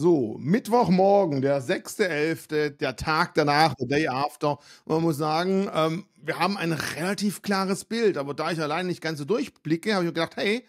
So, Mittwochmorgen, der 6.11., der Tag danach, the day after. Man muss sagen, ähm, wir haben ein relativ klares Bild, aber da ich allein nicht ganz so durchblicke, habe ich mir gedacht, hey,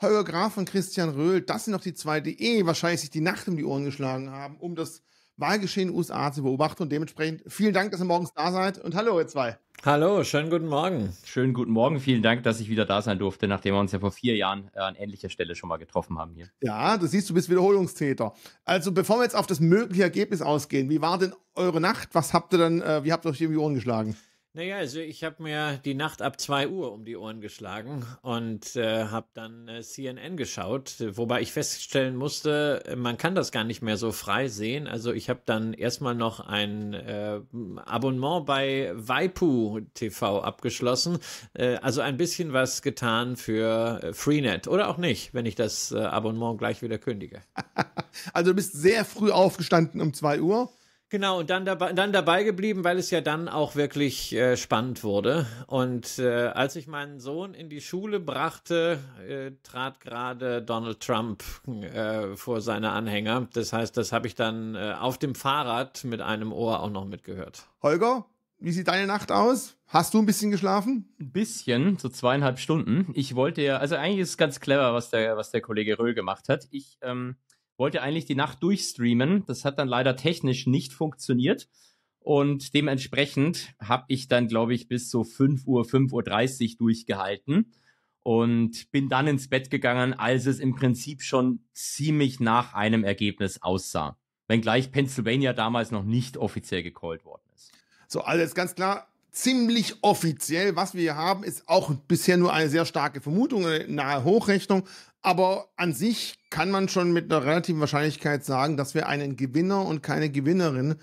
Holger Graf und Christian Röhl, das sind doch die zwei, die eh wahrscheinlich sich die Nacht um die Ohren geschlagen haben, um das Wahlgeschehen USA zu beobachten. Und dementsprechend vielen Dank, dass ihr morgens da seid. Und hallo, ihr zwei. Hallo, schönen guten Morgen. Schönen guten Morgen. Vielen Dank, dass ich wieder da sein durfte, nachdem wir uns ja vor vier Jahren äh, an ähnlicher Stelle schon mal getroffen haben hier. Ja, du siehst, du bist Wiederholungstäter. Also, bevor wir jetzt auf das mögliche Ergebnis ausgehen, wie war denn eure Nacht? Was habt ihr dann, äh, wie habt ihr euch die Ohren geschlagen? Naja, also ich habe mir die Nacht ab 2 Uhr um die Ohren geschlagen und äh, habe dann äh, CNN geschaut, wobei ich feststellen musste, man kann das gar nicht mehr so frei sehen. Also ich habe dann erstmal noch ein äh, Abonnement bei Waipu TV abgeschlossen. Äh, also ein bisschen was getan für äh, Freenet oder auch nicht, wenn ich das äh, Abonnement gleich wieder kündige. also du bist sehr früh aufgestanden um 2 Uhr. Genau, und dann dabei, dann dabei geblieben, weil es ja dann auch wirklich äh, spannend wurde. Und äh, als ich meinen Sohn in die Schule brachte, äh, trat gerade Donald Trump äh, vor seine Anhänger. Das heißt, das habe ich dann äh, auf dem Fahrrad mit einem Ohr auch noch mitgehört. Holger, wie sieht deine Nacht aus? Hast du ein bisschen geschlafen? Ein bisschen, so zweieinhalb Stunden. Ich wollte ja, also eigentlich ist es ganz clever, was der, was der Kollege Röhl gemacht hat. Ich, ähm, wollte eigentlich die Nacht durchstreamen. Das hat dann leider technisch nicht funktioniert. Und dementsprechend habe ich dann, glaube ich, bis so 5 Uhr, 5.30 Uhr durchgehalten und bin dann ins Bett gegangen, als es im Prinzip schon ziemlich nach einem Ergebnis aussah. Wenngleich Pennsylvania damals noch nicht offiziell gecallt worden ist. So, alles also ganz klar, ziemlich offiziell, was wir hier haben, ist auch bisher nur eine sehr starke Vermutung, eine nahe Hochrechnung. Aber an sich kann man schon mit einer relativen Wahrscheinlichkeit sagen, dass wir einen Gewinner und keine Gewinnerin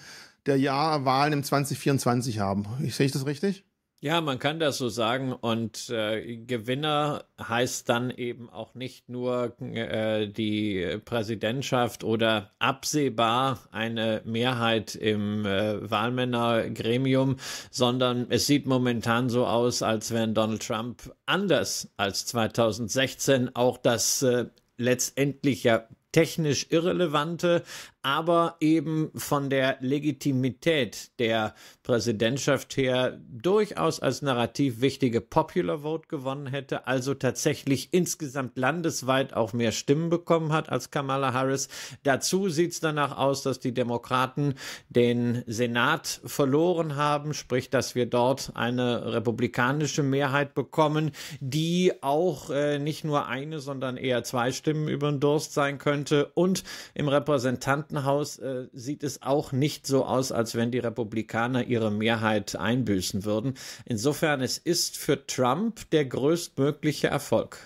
der Jahrwahlen im 2024 haben. Ich, sehe ich das richtig? Ja, man kann das so sagen. Und äh, Gewinner heißt dann eben auch nicht nur äh, die Präsidentschaft oder absehbar eine Mehrheit im äh, Wahlmännergremium, sondern es sieht momentan so aus, als wenn Donald Trump anders als 2016 auch das äh, letztendlich ja technisch irrelevante, aber eben von der Legitimität der Präsidentschaft her durchaus als narrativ wichtige Popular Vote gewonnen hätte, also tatsächlich insgesamt landesweit auch mehr Stimmen bekommen hat als Kamala Harris. Dazu sieht es danach aus, dass die Demokraten den Senat verloren haben, sprich, dass wir dort eine republikanische Mehrheit bekommen, die auch äh, nicht nur eine, sondern eher zwei Stimmen über den Durst sein könnte und im Repräsentanten Gartenhaus äh, sieht es auch nicht so aus, als wenn die Republikaner ihre Mehrheit einbüßen würden. Insofern, es ist für Trump der größtmögliche Erfolg.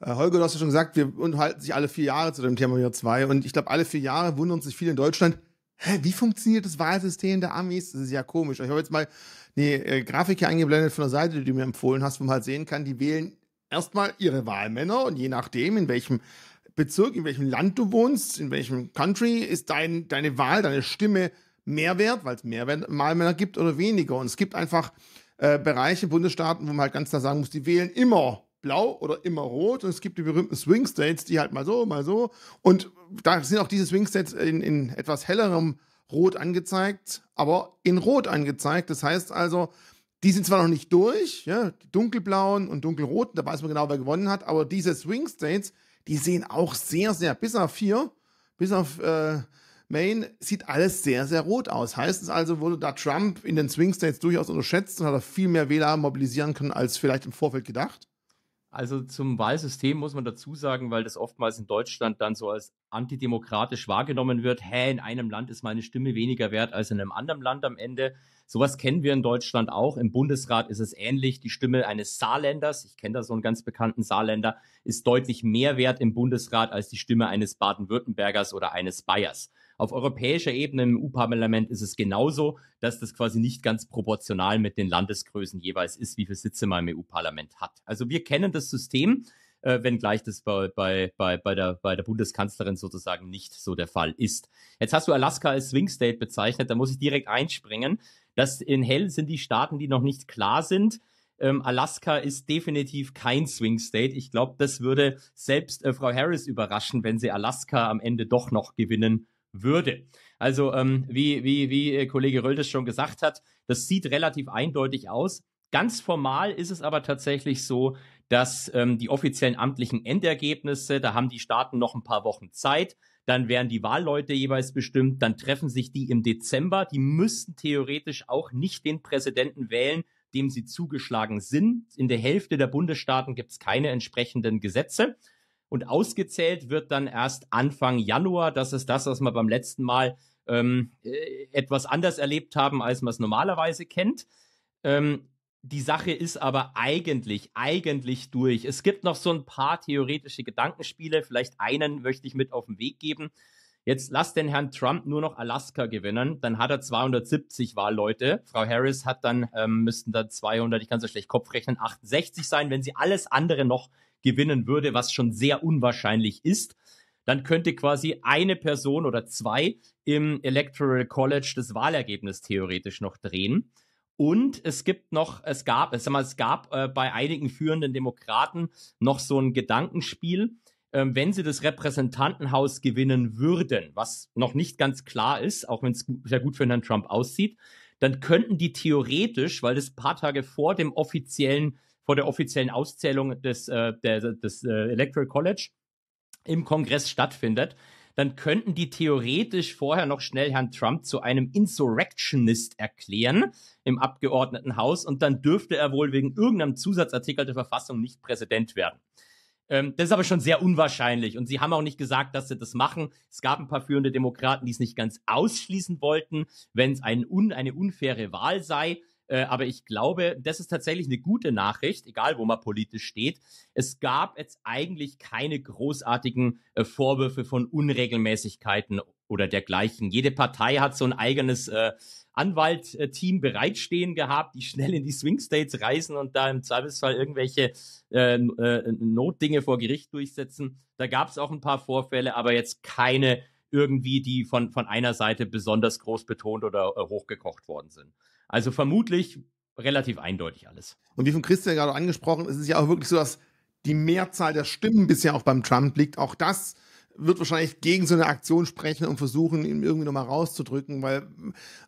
Äh, Holger, du hast ja schon gesagt, wir unterhalten sich alle vier Jahre zu dem Thema Jahr 2 und ich glaube, alle vier Jahre wundern sich viele in Deutschland, hä, wie funktioniert das Wahlsystem der Amis? Das ist ja komisch. Ich habe jetzt mal eine äh, Grafik hier eingeblendet von der Seite, die du mir empfohlen hast, wo man halt sehen kann, die wählen erstmal ihre Wahlmänner und je nachdem, in welchem Bezirk, in welchem Land du wohnst, in welchem Country, ist dein, deine Wahl, deine Stimme mehr wert, weil es mehr Wahlmänner gibt oder weniger. Und es gibt einfach äh, Bereiche, Bundesstaaten, wo man halt ganz klar sagen muss, die wählen immer blau oder immer rot. Und es gibt die berühmten Swing States, die halt mal so, mal so. Und da sind auch diese Swing States in, in etwas hellerem Rot angezeigt, aber in Rot angezeigt. Das heißt also, die sind zwar noch nicht durch, ja, die dunkelblauen und dunkelroten, da weiß man genau, wer gewonnen hat, aber diese Swing States, die sehen auch sehr, sehr, bis auf vier, bis auf äh, Maine, sieht alles sehr, sehr rot aus. Heißt es also, wurde da Trump in den Swing States durchaus unterschätzt und hat er viel mehr Wähler mobilisieren können, als vielleicht im Vorfeld gedacht? Also zum Wahlsystem muss man dazu sagen, weil das oftmals in Deutschland dann so als antidemokratisch wahrgenommen wird. Hä, in einem Land ist meine Stimme weniger wert als in einem anderen Land am Ende. Sowas kennen wir in Deutschland auch. Im Bundesrat ist es ähnlich. Die Stimme eines Saarländers, ich kenne da so einen ganz bekannten Saarländer, ist deutlich mehr wert im Bundesrat als die Stimme eines Baden-Württembergers oder eines Bayers. Auf europäischer Ebene im EU-Parlament ist es genauso, dass das quasi nicht ganz proportional mit den Landesgrößen jeweils ist, wie viele Sitze man im EU-Parlament hat. Also wir kennen das System, äh, wenngleich das bei, bei, bei, bei, der, bei der Bundeskanzlerin sozusagen nicht so der Fall ist. Jetzt hast du Alaska als Swing State bezeichnet, da muss ich direkt einspringen. Das in hell sind die Staaten, die noch nicht klar sind. Ähm, Alaska ist definitiv kein Swing State. Ich glaube, das würde selbst äh, Frau Harris überraschen, wenn sie Alaska am Ende doch noch gewinnen würde. Also ähm, wie, wie, wie äh, Kollege Röldes schon gesagt hat, das sieht relativ eindeutig aus. Ganz formal ist es aber tatsächlich so, dass ähm, die offiziellen amtlichen Endergebnisse, da haben die Staaten noch ein paar Wochen Zeit, dann werden die Wahlleute jeweils bestimmt, dann treffen sich die im Dezember, die müssten theoretisch auch nicht den Präsidenten wählen, dem sie zugeschlagen sind. In der Hälfte der Bundesstaaten gibt es keine entsprechenden Gesetze. Und ausgezählt wird dann erst Anfang Januar. Das ist das, was wir beim letzten Mal ähm, äh, etwas anders erlebt haben, als man es normalerweise kennt. Ähm, die Sache ist aber eigentlich, eigentlich durch. Es gibt noch so ein paar theoretische Gedankenspiele. Vielleicht einen möchte ich mit auf den Weg geben. Jetzt lasst den Herrn Trump nur noch Alaska gewinnen, dann hat er 270 Wahlleute. Frau Harris hat dann, ähm, müssten dann 200, ich kann so schlecht Kopf rechnen, 68 sein. Wenn sie alles andere noch gewinnen würde, was schon sehr unwahrscheinlich ist, dann könnte quasi eine Person oder zwei im Electoral College das Wahlergebnis theoretisch noch drehen. Und es gibt noch, es gab, ich sag mal, es gab äh, bei einigen führenden Demokraten noch so ein Gedankenspiel, äh, wenn sie das Repräsentantenhaus gewinnen würden, was noch nicht ganz klar ist, auch wenn es sehr gut für Herrn Trump aussieht, dann könnten die theoretisch, weil das paar Tage vor dem offiziellen, vor der offiziellen Auszählung des, äh, der, des äh, Electoral College im Kongress stattfindet, dann könnten die theoretisch vorher noch schnell Herrn Trump zu einem Insurrectionist erklären im Abgeordnetenhaus und dann dürfte er wohl wegen irgendeinem Zusatzartikel der Verfassung nicht Präsident werden. Ähm, das ist aber schon sehr unwahrscheinlich und sie haben auch nicht gesagt, dass sie das machen. Es gab ein paar führende Demokraten, die es nicht ganz ausschließen wollten, wenn es ein un, eine unfaire Wahl sei äh, aber ich glaube, das ist tatsächlich eine gute Nachricht, egal wo man politisch steht. Es gab jetzt eigentlich keine großartigen äh, Vorwürfe von Unregelmäßigkeiten oder dergleichen. Jede Partei hat so ein eigenes äh, Anwaltteam bereitstehen gehabt, die schnell in die Swing States reisen und da im Zweifelsfall irgendwelche äh, äh, Notdinge vor Gericht durchsetzen. Da gab es auch ein paar Vorfälle, aber jetzt keine irgendwie, die von, von einer Seite besonders groß betont oder äh, hochgekocht worden sind. Also vermutlich relativ eindeutig alles. Und wie von Christian gerade angesprochen, ist es ja auch wirklich so, dass die Mehrzahl der Stimmen bisher auch beim Trump liegt. Auch das wird wahrscheinlich gegen so eine Aktion sprechen und versuchen, ihn irgendwie nochmal rauszudrücken, weil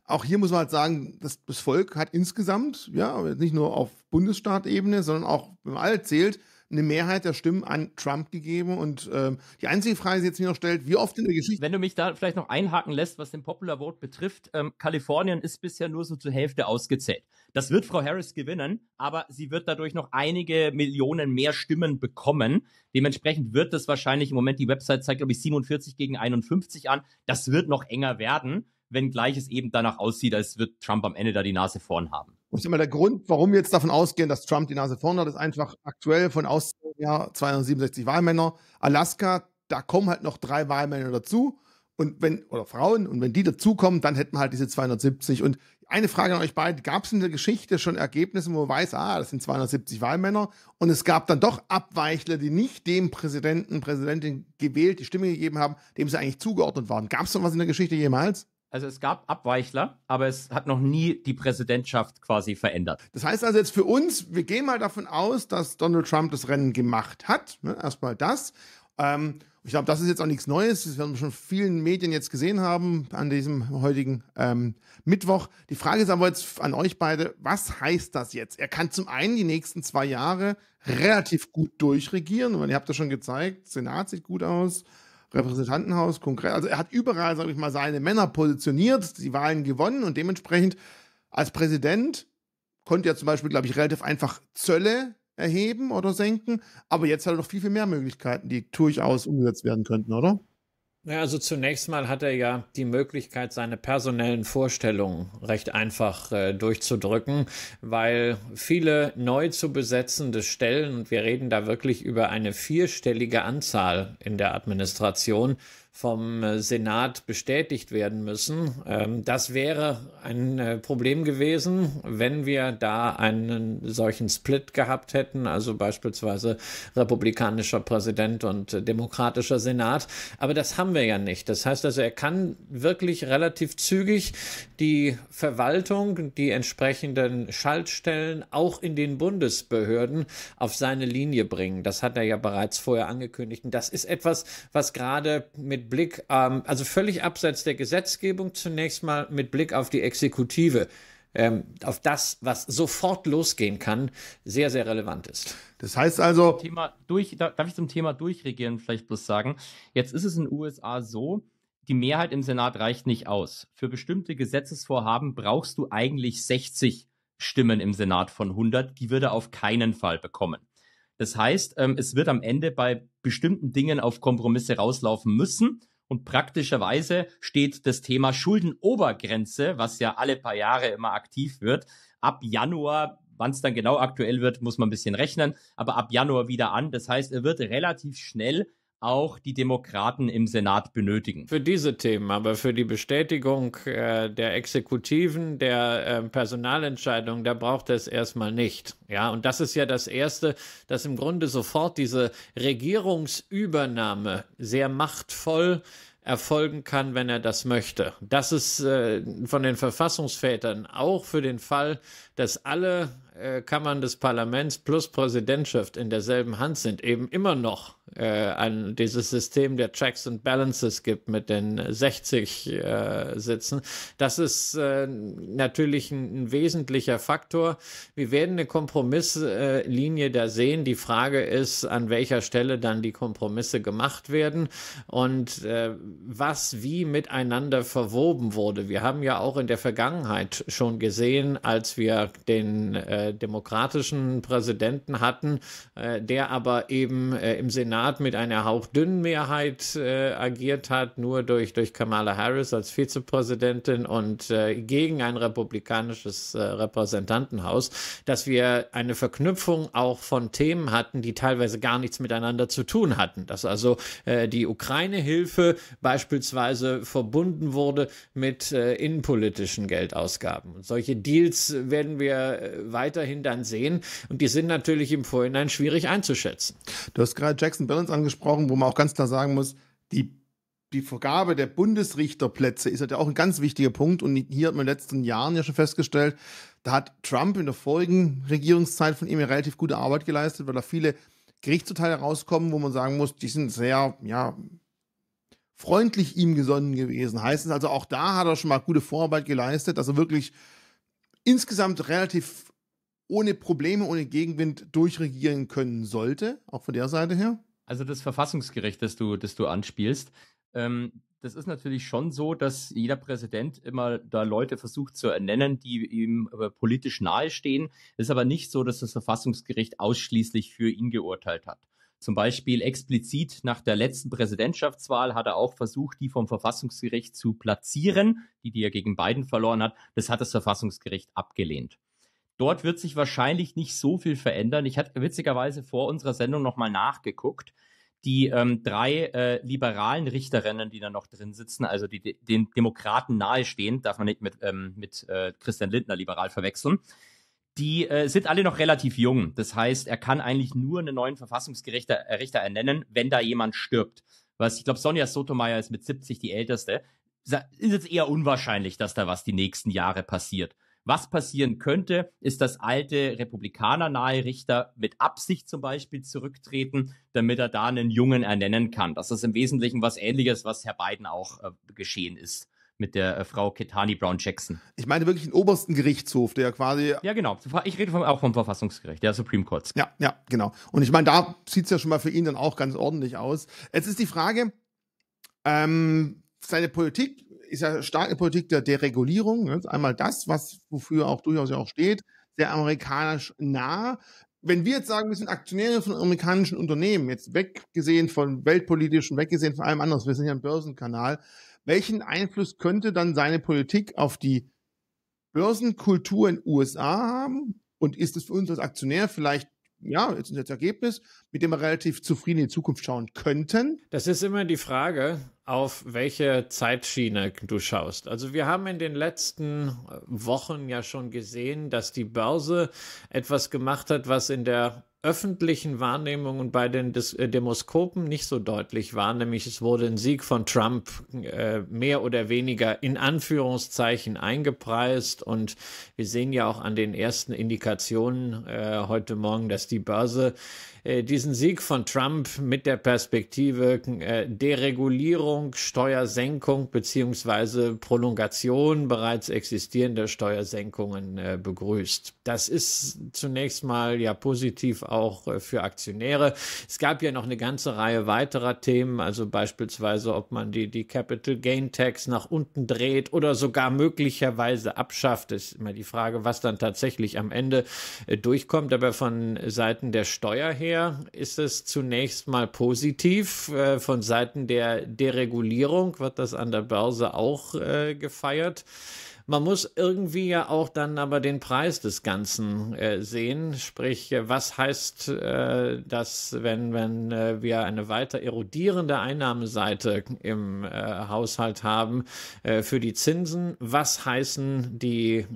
auch hier muss man halt sagen, das, das Volk hat insgesamt, ja, nicht nur auf Bundesstaatebene, sondern auch, wenn man alle zählt, eine Mehrheit der Stimmen an Trump gegeben. Und ähm, die einzige Frage, die jetzt mir noch stellt, wie oft in der Geschichte. Wenn du mich da vielleicht noch einhaken lässt, was den Popular Vote betrifft, ähm, Kalifornien ist bisher nur so zur Hälfte ausgezählt. Das wird Frau Harris gewinnen, aber sie wird dadurch noch einige Millionen mehr Stimmen bekommen. Dementsprechend wird das wahrscheinlich im Moment, die Website zeigt, glaube ich, 47 gegen 51 an. Das wird noch enger werden wenngleich es eben danach aussieht, als wird Trump am Ende da die Nase vorn haben. Und ich der Grund, warum wir jetzt davon ausgehen, dass Trump die Nase vorn hat, ist einfach aktuell von aus ja, 267 Wahlmänner. Alaska, da kommen halt noch drei Wahlmänner dazu. Und wenn, oder Frauen, und wenn die dazukommen, dann hätten wir halt diese 270. Und eine Frage an euch beide. Gab es in der Geschichte schon Ergebnisse, wo man weiß, ah, das sind 270 Wahlmänner und es gab dann doch Abweichler, die nicht dem Präsidenten, Präsidentin gewählt die Stimme gegeben haben, dem sie eigentlich zugeordnet waren. Gab es schon was in der Geschichte jemals? Also es gab Abweichler, aber es hat noch nie die Präsidentschaft quasi verändert. Das heißt also jetzt für uns, wir gehen mal davon aus, dass Donald Trump das Rennen gemacht hat. Ne? Erstmal das. Ähm, ich glaube, das ist jetzt auch nichts Neues. Das werden wir schon vielen Medien jetzt gesehen haben an diesem heutigen ähm, Mittwoch. Die Frage ist aber jetzt an euch beide, was heißt das jetzt? Er kann zum einen die nächsten zwei Jahre relativ gut durchregieren. Und ihr habt das schon gezeigt, Senat sieht gut aus. Repräsentantenhaus, Kongress. Also er hat überall, sage ich mal, seine Männer positioniert, die Wahlen gewonnen und dementsprechend als Präsident konnte er zum Beispiel, glaube ich, relativ einfach Zölle erheben oder senken. Aber jetzt hat er noch viel, viel mehr Möglichkeiten, die durchaus umgesetzt werden könnten, oder? Ja, also zunächst mal hat er ja die Möglichkeit, seine personellen Vorstellungen recht einfach äh, durchzudrücken, weil viele neu zu besetzende Stellen, und wir reden da wirklich über eine vierstellige Anzahl in der Administration, vom äh, Senat bestätigt werden müssen. Ähm, das wäre ein äh, Problem gewesen, wenn wir da einen solchen Split gehabt hätten, also beispielsweise republikanischer Präsident und äh, demokratischer Senat. Aber das haben wir ja nicht. Das heißt also, er kann wirklich relativ zügig die Verwaltung, die entsprechenden Schaltstellen auch in den Bundesbehörden auf seine Linie bringen. Das hat er ja bereits vorher angekündigt. Und das ist etwas, was gerade mit mit Blick, ähm, also völlig abseits der Gesetzgebung zunächst mal mit Blick auf die Exekutive, ähm, auf das, was sofort losgehen kann, sehr, sehr relevant ist. Das heißt also. Thema durch, darf ich zum Thema durchregieren vielleicht bloß sagen? Jetzt ist es in den USA so, die Mehrheit im Senat reicht nicht aus. Für bestimmte Gesetzesvorhaben brauchst du eigentlich 60 Stimmen im Senat von 100. Die würde auf keinen Fall bekommen. Das heißt, ähm, es wird am Ende bei bestimmten Dingen auf Kompromisse rauslaufen müssen. Und praktischerweise steht das Thema Schuldenobergrenze, was ja alle paar Jahre immer aktiv wird, ab Januar, wann es dann genau aktuell wird, muss man ein bisschen rechnen, aber ab Januar wieder an. Das heißt, er wird relativ schnell auch die Demokraten im Senat benötigen. Für diese Themen, aber für die Bestätigung äh, der Exekutiven, der äh, Personalentscheidung, da braucht es erstmal nicht. Ja, und das ist ja das Erste, dass im Grunde sofort diese Regierungsübernahme sehr machtvoll erfolgen kann, wenn er das möchte. Das ist äh, von den Verfassungsvätern auch für den Fall, dass alle äh, Kammern des Parlaments plus Präsidentschaft in derselben Hand sind, eben immer noch äh, ein, dieses System der Checks and Balances gibt mit den 60 äh, Sitzen. Das ist äh, natürlich ein, ein, wesentlicher Faktor. Wir werden eine Kompromisslinie da sehen. Die Frage ist, an welcher Stelle dann die Kompromisse gemacht werden und äh, was wie miteinander verwoben wurde. Wir haben ja auch in der Vergangenheit schon gesehen, als wir den äh, demokratischen Präsidenten hatten, äh, der aber eben äh, im Senat mit einer hauchdünnen Mehrheit äh, agiert hat, nur durch, durch Kamala Harris als Vizepräsidentin und äh, gegen ein republikanisches äh, Repräsentantenhaus, dass wir eine Verknüpfung auch von Themen hatten, die teilweise gar nichts miteinander zu tun hatten. Dass also die Ukraine-Hilfe beispielsweise verbunden wurde mit innenpolitischen Geldausgaben. Und solche Deals werden wir wir äh, weiterhin dann sehen. Und die sind natürlich im Vorhinein schwierig einzuschätzen. Du hast gerade Jackson Balance angesprochen, wo man auch ganz klar sagen muss, die die Vergabe der Bundesrichterplätze ist halt ja auch ein ganz wichtiger Punkt. Und hier hat man in den letzten Jahren ja schon festgestellt, da hat Trump in der vorigen Regierungszeit von ihm ja relativ gute Arbeit geleistet, weil da viele Gerichtsurteile rauskommen, wo man sagen muss, die sind sehr, ja, freundlich ihm gesonnen gewesen. Heißt es also, auch da hat er schon mal gute Vorarbeit geleistet, dass er wirklich insgesamt relativ ohne Probleme, ohne Gegenwind durchregieren können sollte, auch von der Seite her? Also das Verfassungsgericht, das du, das du anspielst, ähm, das ist natürlich schon so, dass jeder Präsident immer da Leute versucht zu ernennen, die ihm äh, politisch nahestehen. Es ist aber nicht so, dass das Verfassungsgericht ausschließlich für ihn geurteilt hat. Zum Beispiel explizit nach der letzten Präsidentschaftswahl hat er auch versucht, die vom Verfassungsgericht zu platzieren, die, die er gegen Biden verloren hat. Das hat das Verfassungsgericht abgelehnt. Dort wird sich wahrscheinlich nicht so viel verändern. Ich hatte witzigerweise vor unserer Sendung nochmal nachgeguckt. Die ähm, drei äh, liberalen Richterinnen, die da noch drin sitzen, also die, die den Demokraten nahestehen, darf man nicht mit, ähm, mit äh, Christian Lindner liberal verwechseln, die äh, sind alle noch relativ jung. Das heißt, er kann eigentlich nur einen neuen Verfassungsgerichter äh, ernennen, wenn da jemand stirbt. Was ich glaube, Sonja Sotomayor ist mit 70 die älteste. Ist jetzt eher unwahrscheinlich, dass da was die nächsten Jahre passiert. Was passieren könnte, ist, dass alte republikanernahe Richter mit Absicht zum Beispiel zurücktreten, damit er da einen Jungen ernennen kann. Das ist im Wesentlichen was Ähnliches, was Herr Biden auch äh, geschehen ist mit der äh, Frau Ketani Brown Jackson. Ich meine wirklich den obersten Gerichtshof, der quasi. Ja, genau. Ich rede vom, auch vom Verfassungsgericht, der Supreme Court. Ja, ja, genau. Und ich meine, da sieht es ja schon mal für ihn dann auch ganz ordentlich aus. Jetzt ist die Frage, ähm, seine Politik ist ja stark eine Politik der Deregulierung. Ne? Einmal das, was wofür auch durchaus ja auch steht, sehr amerikanisch nah wenn wir jetzt sagen, wir sind Aktionäre von amerikanischen Unternehmen, jetzt weggesehen von weltpolitischen, weggesehen von allem anderen, wir sind ja ein Börsenkanal, welchen Einfluss könnte dann seine Politik auf die Börsenkultur in den USA haben? Und ist es für uns als Aktionär vielleicht ja, jetzt ist das Ergebnis, mit dem wir relativ zufrieden in die Zukunft schauen könnten. Das ist immer die Frage, auf welche Zeitschiene du schaust. Also wir haben in den letzten äh, Wochen ja schon gesehen, dass die Börse etwas gemacht hat, was in der öffentlichen Wahrnehmungen bei den Dis äh, Demoskopen nicht so deutlich war, nämlich es wurde ein Sieg von Trump äh, mehr oder weniger in Anführungszeichen eingepreist und wir sehen ja auch an den ersten Indikationen äh, heute Morgen, dass die Börse äh, diesen Sieg von Trump mit der Perspektive äh, Deregulierung, Steuersenkung beziehungsweise Prolongation bereits existierender Steuersenkungen äh, begrüßt. Das ist zunächst mal ja positiv auch für Aktionäre. Es gab ja noch eine ganze Reihe weiterer Themen, also beispielsweise, ob man die, die Capital Gain Tax nach unten dreht oder sogar möglicherweise abschafft. Das ist immer die Frage, was dann tatsächlich am Ende durchkommt, aber von Seiten der Steuer her her ist es zunächst mal positiv. Äh, von Seiten der Deregulierung wird das an der Börse auch äh, gefeiert. Man muss irgendwie ja auch dann aber den Preis des Ganzen äh, sehen. Sprich, äh, was heißt äh, das, wenn, wenn äh, wir eine weiter erodierende Einnahmeseite im äh, Haushalt haben äh, für die Zinsen? Was heißen die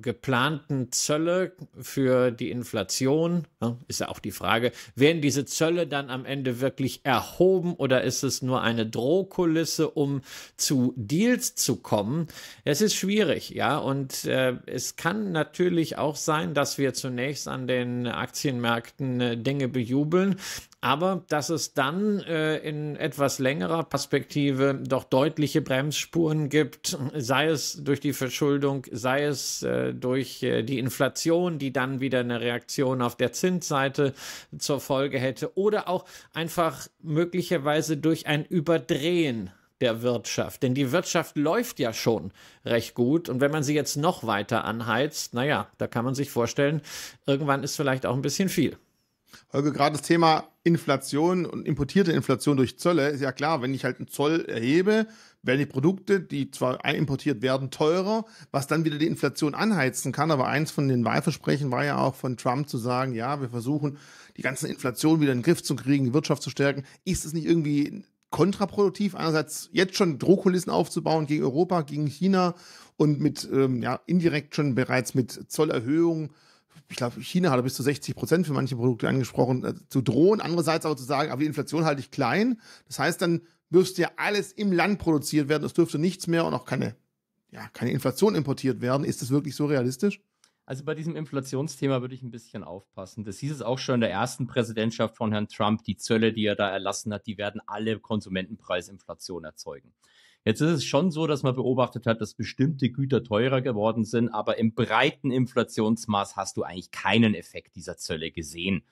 geplanten Zölle für die Inflation? Ja, ist ja auch die Frage, werden diese Zölle dann am Ende wirklich erhoben oder ist es nur eine Drohkulisse, um zu Deals zu kommen? Es ist schwierig schwierig, ja. Und äh, es kann natürlich auch sein, dass wir zunächst an den Aktienmärkten äh, Dinge bejubeln, aber dass es dann äh, in etwas längerer Perspektive doch deutliche Bremsspuren gibt, sei es durch die Verschuldung, sei es äh, durch äh, die Inflation, die dann wieder eine Reaktion auf der Zinsseite zur Folge hätte oder auch einfach möglicherweise durch ein Überdrehen der Wirtschaft. Denn die Wirtschaft läuft ja schon recht gut. Und wenn man sie jetzt noch weiter anheizt, naja, da kann man sich vorstellen, irgendwann ist vielleicht auch ein bisschen viel. Holger, gerade das Thema Inflation und importierte Inflation durch Zölle ist ja klar, wenn ich halt einen Zoll erhebe, werden die Produkte, die zwar importiert werden, teurer, was dann wieder die Inflation anheizen kann. Aber eins von den Wahlversprechen war ja auch von Trump zu sagen, ja, wir versuchen, die ganze Inflation wieder in den Griff zu kriegen, die Wirtschaft zu stärken. Ist es nicht irgendwie kontraproduktiv, einerseits jetzt schon Drohkulissen aufzubauen gegen Europa, gegen China und mit ähm, ja, indirekt schon bereits mit Zollerhöhungen ich glaube, China hat bis zu 60 Prozent für manche Produkte angesprochen, äh, zu drohen. Andererseits aber zu sagen, aber die Inflation halte ich klein. Das heißt, dann müsste ja alles im Land produziert werden. Es dürfte nichts mehr und auch keine, ja, keine Inflation importiert werden. Ist das wirklich so realistisch? Also bei diesem Inflationsthema würde ich ein bisschen aufpassen. Das hieß es auch schon in der ersten Präsidentschaft von Herrn Trump, die Zölle, die er da erlassen hat, die werden alle Konsumentenpreisinflation erzeugen. Jetzt ist es schon so, dass man beobachtet hat, dass bestimmte Güter teurer geworden sind, aber im breiten Inflationsmaß hast du eigentlich keinen Effekt dieser Zölle gesehen.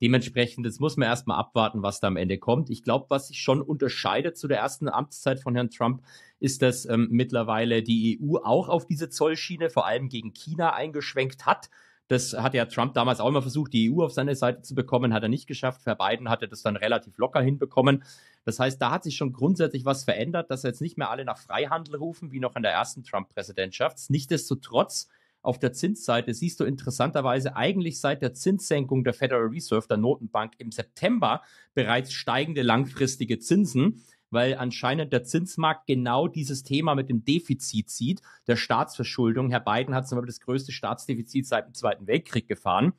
Dementsprechend, jetzt muss man erstmal abwarten, was da am Ende kommt. Ich glaube, was sich schon unterscheidet zu der ersten Amtszeit von Herrn Trump, ist, dass ähm, mittlerweile die EU auch auf diese Zollschiene vor allem gegen China eingeschwenkt hat. Das hat ja Trump damals auch immer versucht, die EU auf seine Seite zu bekommen, hat er nicht geschafft. Für Biden hatte das dann relativ locker hinbekommen. Das heißt, da hat sich schon grundsätzlich was verändert, dass jetzt nicht mehr alle nach Freihandel rufen, wie noch in der ersten Trump-Präsidentschaft. Nichtsdestotrotz, auf der Zinsseite siehst du interessanterweise eigentlich seit der Zinssenkung der Federal Reserve, der Notenbank im September, bereits steigende langfristige Zinsen weil anscheinend der Zinsmarkt genau dieses Thema mit dem Defizit sieht, der Staatsverschuldung. Herr Biden hat zum Beispiel das größte Staatsdefizit seit dem Zweiten Weltkrieg gefahren.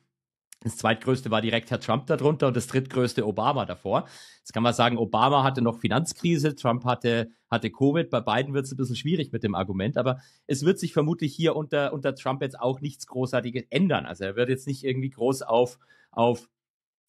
Das zweitgrößte war direkt Herr Trump darunter und das drittgrößte Obama davor. Jetzt kann man sagen, Obama hatte noch Finanzkrise, Trump hatte, hatte Covid. Bei beiden wird es ein bisschen schwierig mit dem Argument, aber es wird sich vermutlich hier unter, unter Trump jetzt auch nichts Großartiges ändern. Also er wird jetzt nicht irgendwie groß auf, auf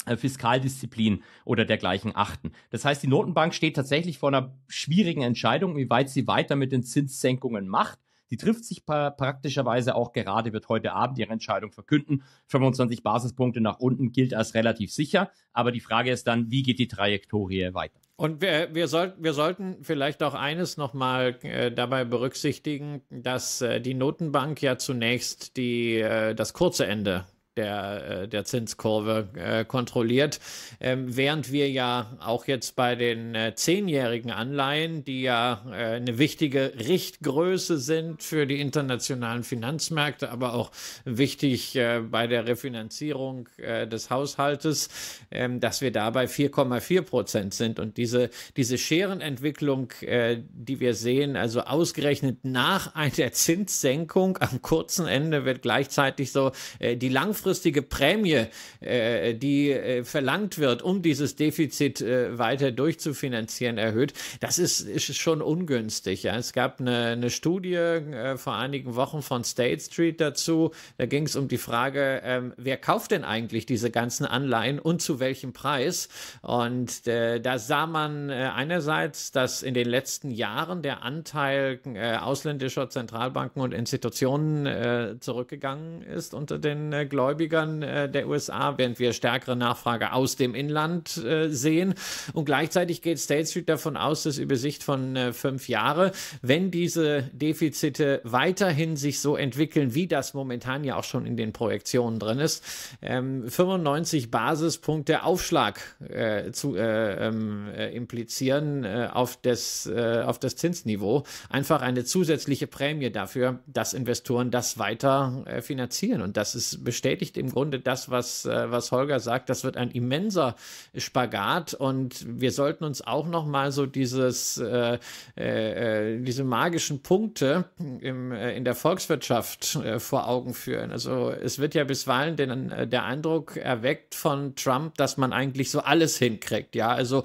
äh, Fiskaldisziplin oder dergleichen achten. Das heißt, die Notenbank steht tatsächlich vor einer schwierigen Entscheidung, wie weit sie weiter mit den Zinssenkungen macht. Die trifft sich praktischerweise auch gerade, wird heute Abend ihre Entscheidung verkünden. 25 Basispunkte nach unten gilt als relativ sicher. Aber die Frage ist dann, wie geht die Trajektorie weiter? Und wir, wir, soll, wir sollten vielleicht auch eines nochmal äh, dabei berücksichtigen, dass äh, die Notenbank ja zunächst die, äh, das kurze Ende der, äh, der Zinskurve äh, kontrolliert. Ähm, während wir ja auch jetzt bei den äh, zehnjährigen äh, Anleihen, die ja äh, eine wichtige Richtgröße sind für die internationalen Finanzmärkte, aber auch wichtig äh, bei der Refinanzierung des Haushaltes, ähm, dass wir da bei 4,4 Prozent sind. Und diese, diese Scherenentwicklung, die wir sehen, also ausgerechnet nach einer Zinssenkung am kurzen Ende wird gleichzeitig so die langfristige langfristige Prämie, äh, die äh, verlangt wird, um dieses Defizit äh, weiter durchzufinanzieren, erhöht. Das ist, ist schon ungünstig. Ja. Es gab eine, eine Studie äh, vor einigen Wochen von State Street dazu. Da ging es um die Frage, ähm, wer kauft denn eigentlich diese ganzen Anleihen und zu welchem Preis? Und äh, da sah man äh, einerseits, dass in den letzten Jahren der Anteil ausländischer Zentralbanken und Institutionen zurückgegangen ist unter den Gläubigen. Gläubigern äh, der USA, während wir stärkere Nachfrage aus dem Inland äh, sehen. Und gleichzeitig geht State Street davon aus, dass über Sicht von äh, fünf Jahren, wenn diese Defizite weiterhin sich so entwickeln, wie das momentan ja auch schon in den Projektionen drin ist, ähm, 95 Basispunkte Aufschlag äh, zu äh, ähm, äh, implizieren auf, das, auf das Zinsniveau. Einfach eine zusätzliche Prämie dafür, dass Investoren das weiter finanzieren. Und das ist bestätigt bestätigt im Grunde das, was, äh, was Holger sagt. Das wird ein immenser Spagat und wir sollten uns auch noch mal so dieses, äh, äh, äh diese magischen Punkte im, äh, in der Volkswirtschaft äh, vor Augen führen. Also es wird ja bisweilen den, der Eindruck erweckt von Trump, dass man eigentlich so alles hinkriegt. Ja, also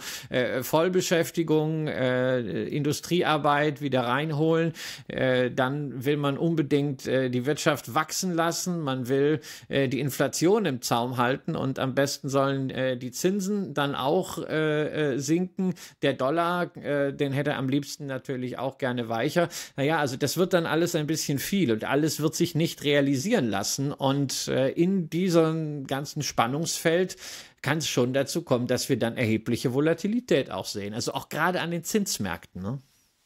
Vollbeschäftigung, Industriearbeit wieder reinholen, dann will man unbedingt die Wirtschaft wachsen lassen, man will äh, die Inflation im Zaum halten und am besten sollen äh, die Zinsen dann auch äh, äh sinken. Der Dollar, äh, den hätte er am liebsten natürlich auch gerne weicher. Naja, also das wird dann alles ein bisschen viel und alles wird sich nicht realisieren lassen. Und in diesem ganzen Spannungsfeld kann es schon dazu kommen, dass wir dann erhebliche Volatilität auch sehen. Also auch gerade an den Zinsmärkten. Ne?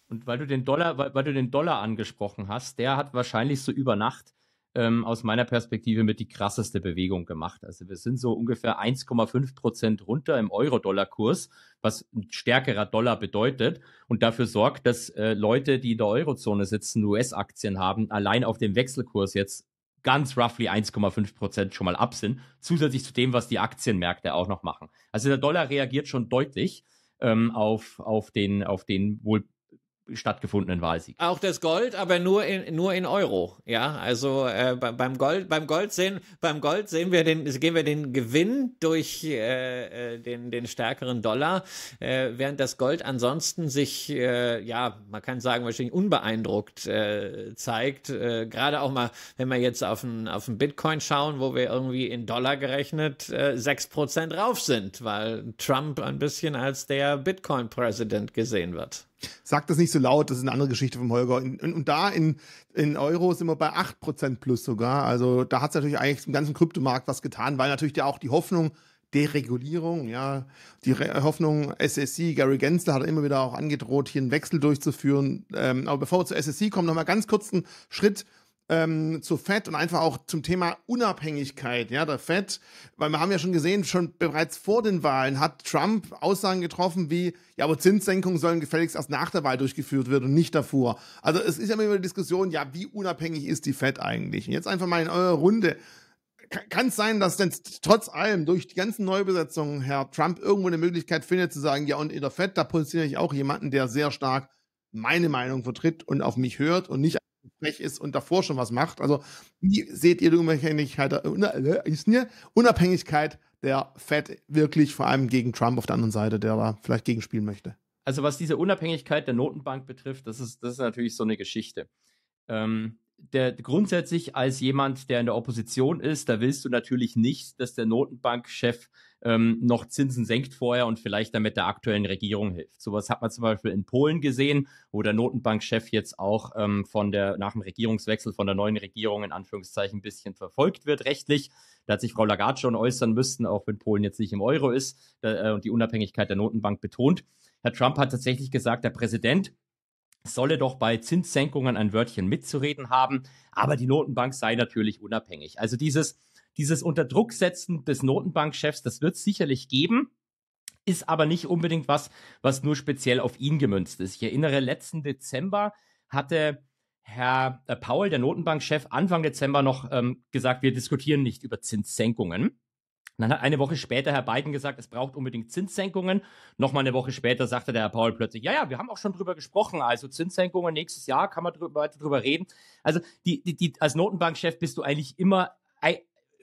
Und weil du den Dollar, weil, weil, du den Dollar angesprochen hast, der hat wahrscheinlich so über Nacht ähm, aus meiner Perspektive mit die krasseste Bewegung gemacht. Also wir sind so ungefähr 1,5 Prozent runter im Euro-Dollar-Kurs, was ein stärkerer Dollar bedeutet und dafür sorgt, dass äh, Leute, die in der Eurozone sitzen, US-Aktien haben, allein auf dem Wechselkurs jetzt ganz roughly 1,5 Prozent schon mal ab sind, zusätzlich zu dem, was die Aktienmärkte auch noch machen. Also der Dollar reagiert schon deutlich ähm, auf, auf, den, auf den wohl stattgefundenen Wahlsieg. Auch das Gold, aber nur in nur in Euro. Ja, also äh, beim Gold beim Gold sehen beim Gold sehen wir den gehen wir den Gewinn durch äh, äh, den den stärkeren Dollar, äh, während das Gold ansonsten sich äh, ja man kann sagen wahrscheinlich unbeeindruckt äh, zeigt. Äh, Gerade auch mal wenn wir jetzt auf den auf den Bitcoin schauen, wo wir irgendwie in Dollar gerechnet äh, sechs äh, Prozent rauf sind, weil Trump ein bisschen als der Bitcoin-Präsident gesehen wird. Sagt das nicht so laut, das ist eine andere Geschichte vom Holger. und da in, in Euro sind wir bei 8% plus sogar. Also da hat es natürlich eigentlich im ganzen Kryptomarkt was getan, weil natürlich ja auch die Hoffnung Deregulierung, ja, die Re Hoffnung, SSC, Gary Gensler hat immer wieder auch angedroht, hier einen Wechsel durchzuführen. Ähm, aber bevor wir zu SSC kommen, nochmal ganz kurz einen Schritt ähm, zu Fett und einfach auch zum Thema Unabhängigkeit, ja, der Fett, weil wir haben ja schon gesehen, schon bereits vor den Wahlen hat Trump Aussagen getroffen wie, ja, aber Zinssenkungen sollen gefälligst erst nach der Wahl durchgeführt werden und nicht davor. Also es ist ja immer die Diskussion, ja, wie unabhängig ist die Fett eigentlich? Und jetzt einfach mal in eurer Runde. Kann es sein, dass denn trotz allem durch die ganzen Neubesetzungen Herr Trump irgendwo eine Möglichkeit findet zu sagen, ja, und in der Fed, da positioniere ich auch jemanden, der sehr stark meine Meinung vertritt und auf mich hört und nicht Pech ist und davor schon was macht. Also, wie seht ihr die Unabhängigkeit, äh, Unabhängigkeit der Fed wirklich vor allem gegen Trump auf der anderen Seite, der da vielleicht gegenspielen möchte? Also, was diese Unabhängigkeit der Notenbank betrifft, das ist, das ist natürlich so eine Geschichte. Ähm, der grundsätzlich als jemand, der in der Opposition ist, da willst du natürlich nicht, dass der Notenbankchef ähm, noch Zinsen senkt vorher und vielleicht damit der aktuellen Regierung hilft. Sowas hat man zum Beispiel in Polen gesehen, wo der Notenbankchef jetzt auch ähm, von der nach dem Regierungswechsel von der neuen Regierung in Anführungszeichen ein bisschen verfolgt wird rechtlich. Da hat sich Frau Lagarde schon äußern müssen, auch wenn Polen jetzt nicht im Euro ist da, äh, und die Unabhängigkeit der Notenbank betont. Herr Trump hat tatsächlich gesagt, der Präsident solle doch bei Zinssenkungen ein Wörtchen mitzureden haben, aber die Notenbank sei natürlich unabhängig. Also dieses, dieses Unterdrucksetzen des Notenbankchefs, das wird es sicherlich geben, ist aber nicht unbedingt was, was nur speziell auf ihn gemünzt ist. Ich erinnere, letzten Dezember hatte Herr äh, Paul, der Notenbankchef, Anfang Dezember noch ähm, gesagt, wir diskutieren nicht über Zinssenkungen dann hat eine Woche später Herr Biden gesagt, es braucht unbedingt Zinssenkungen. Nochmal eine Woche später sagte der Herr Paul plötzlich, ja, ja, wir haben auch schon drüber gesprochen. Also Zinssenkungen nächstes Jahr kann man drüber, weiter drüber reden. Also die, die, die, als Notenbankchef bist du eigentlich immer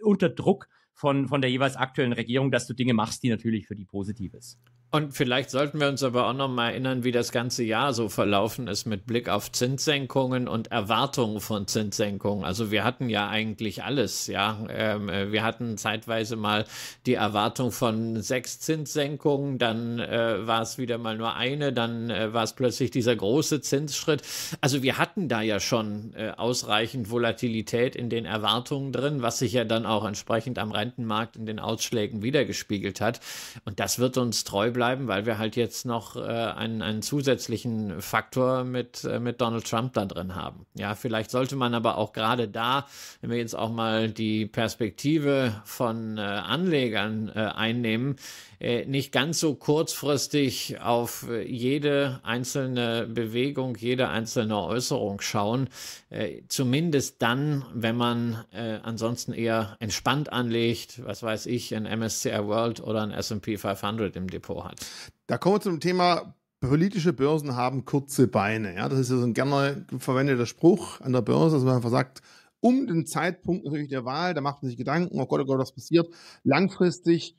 unter Druck von, von der jeweils aktuellen Regierung, dass du Dinge machst, die natürlich für die positiv ist. Und vielleicht sollten wir uns aber auch noch mal erinnern, wie das ganze Jahr so verlaufen ist mit Blick auf Zinssenkungen und Erwartungen von Zinssenkungen. Also wir hatten ja eigentlich alles, ja. Ähm, äh, wir hatten zeitweise mal die Erwartung von sechs Zinssenkungen, dann äh, war es wieder mal nur eine, dann äh, war es plötzlich dieser große Zinsschritt. Also wir hatten da ja schon äh, ausreichend Volatilität in den Erwartungen drin, was sich ja dann auch entsprechend am Rentenmarkt in den Ausschlägen wiedergespiegelt hat. Und das wird uns treu bleiben, weil wir halt jetzt noch äh, einen, einen zusätzlichen Faktor mit, äh, mit Donald Trump da drin haben. Ja, vielleicht sollte man aber auch gerade da, wenn wir jetzt auch mal die Perspektive von äh, Anlegern äh, einnehmen, äh, nicht ganz so kurzfristig auf äh, jede einzelne Bewegung, jede einzelne Äußerung schauen. Äh, zumindest dann, wenn man ansonsten eher entspannt anlegt, was weiß ich, ein MSCI World oder ein SP 500 im Depot hat. Da kommen wir zum Thema politische Börsen haben kurze Beine. Ja, das ist ja so ein gerne verwendeter Spruch an der Börse, dass man einfach sagt, um den Zeitpunkt natürlich der Wahl, da macht man sich Gedanken, oh Gott, oh Gott, was passiert. Langfristig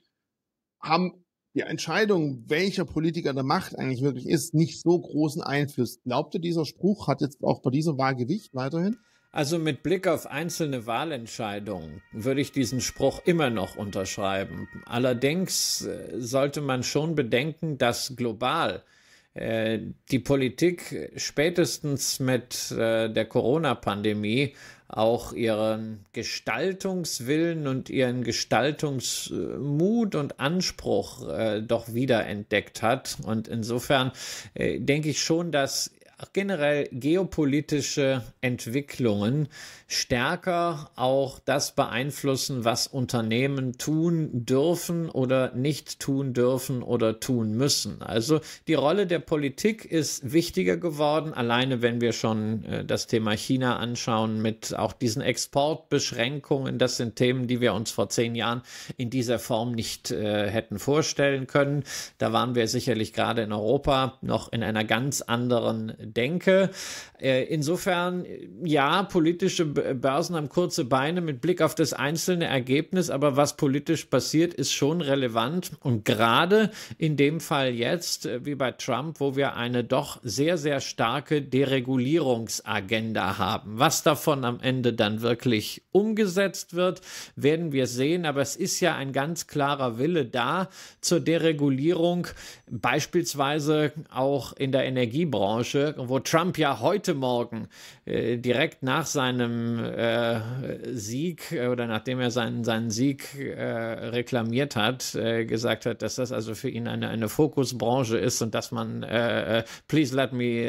haben die Entscheidung, welcher Politiker der Macht eigentlich wirklich ist, nicht so großen Einfluss. Glaubt ihr, dieser Spruch hat jetzt auch bei dieser Wahl Gewicht weiterhin? Also mit Blick auf einzelne Wahlentscheidungen würde ich diesen Spruch immer noch unterschreiben. Allerdings äh, sollte man schon bedenken, dass global äh, die Politik spätestens mit äh, der Corona-Pandemie auch ihren Gestaltungswillen und ihren Gestaltungsmut und Anspruch äh, doch wiederentdeckt hat. Und insofern äh, denke ich schon, dass generell geopolitische Entwicklungen stärker auch das beeinflussen, was Unternehmen tun dürfen oder nicht tun dürfen oder tun müssen. Also die Rolle der Politik ist wichtiger geworden, alleine wenn wir schon äh, das Thema China anschauen mit auch diesen Exportbeschränkungen. Das sind Themen, die wir uns vor zehn Jahren in dieser Form nicht äh, hätten vorstellen können. Da waren wir sicherlich gerade in Europa noch in einer ganz anderen denke. Äh, insofern, ja, politische Börsen haben kurze Beine mit Blick auf das einzelne Ergebnis, aber was politisch passiert, ist schon relevant. Und gerade in dem Fall jetzt, äh, wie bei Trump, wo wir eine doch sehr, sehr starke Deregulierungsagenda haben. Was davon am Ende dann wirklich umgesetzt wird, werden wir sehen. Aber es ist ja ein ganz klarer Wille da zur Deregulierung, beispielsweise auch in der Energiebranche, und wo Trump ja heute Morgen äh, direkt nach seinem äh, Sieg äh, oder nachdem er seinen, seinen Sieg äh, reklamiert hat, äh, gesagt hat, dass das also für ihn eine, eine Fokusbranche ist und dass man, please let me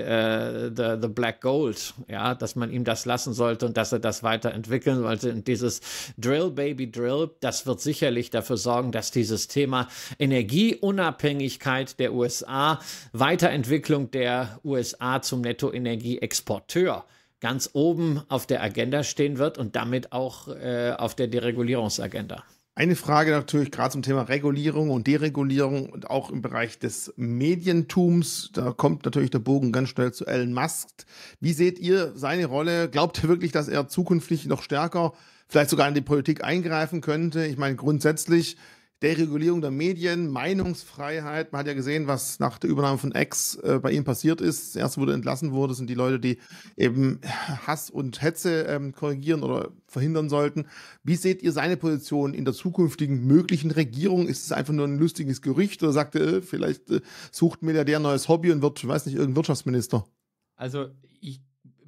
the, the black gold, ja, dass man ihm das lassen sollte und dass er das weiterentwickeln sollte. Und dieses Drill, Baby Drill, das wird sicherlich dafür sorgen, dass dieses Thema Energieunabhängigkeit der USA, Weiterentwicklung der USA zum Nettoenergieexporteur ganz oben auf der Agenda stehen wird und damit auch äh, auf der Deregulierungsagenda. Eine Frage natürlich gerade zum Thema Regulierung und Deregulierung und auch im Bereich des Medientums. Da kommt natürlich der Bogen ganz schnell zu Elon Musk. Wie seht ihr seine Rolle? Glaubt ihr wirklich, dass er zukünftig noch stärker vielleicht sogar in die Politik eingreifen könnte? Ich meine, grundsätzlich Deregulierung der Medien, Meinungsfreiheit. Man hat ja gesehen, was nach der Übernahme von X äh, bei ihm passiert ist. Erst wurde entlassen wurde, sind die Leute, die eben Hass und Hetze ähm, korrigieren oder verhindern sollten. Wie seht ihr seine Position in der zukünftigen möglichen Regierung? Ist es einfach nur ein lustiges Gerücht oder sagt er, äh, vielleicht äh, sucht Milliardär ein neues Hobby und wird, weiß nicht, irgendein Wirtschaftsminister? Also ich